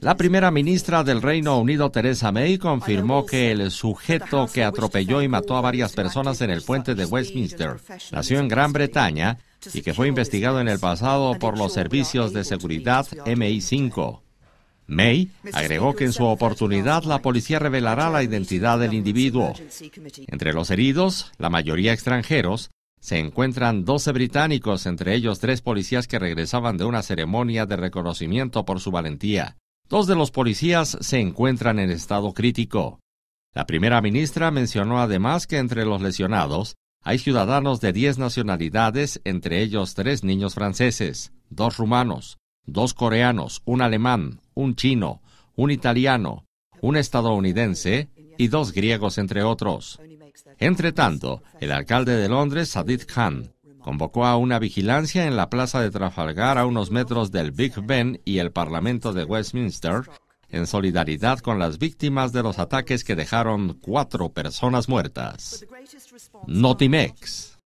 La primera ministra del Reino Unido, Theresa May, confirmó que el sujeto que atropelló y mató a varias personas en el puente de Westminster nació en Gran Bretaña y que fue investigado en el pasado por los servicios de seguridad MI5. May agregó que en su oportunidad la policía revelará la identidad del individuo. Entre los heridos, la mayoría extranjeros, se encuentran 12 británicos, entre ellos tres policías que regresaban de una ceremonia de reconocimiento por su valentía. Dos de los policías se encuentran en estado crítico. La primera ministra mencionó además que entre los lesionados hay ciudadanos de 10 nacionalidades, entre ellos tres niños franceses, dos rumanos, dos coreanos, un alemán, un chino, un italiano, un estadounidense y dos griegos, entre otros. Entre tanto, el alcalde de Londres, Sadid Khan, convocó a una vigilancia en la Plaza de Trafalgar a unos metros del Big Ben y el Parlamento de Westminster en solidaridad con las víctimas de los ataques que dejaron cuatro personas muertas. Notimex.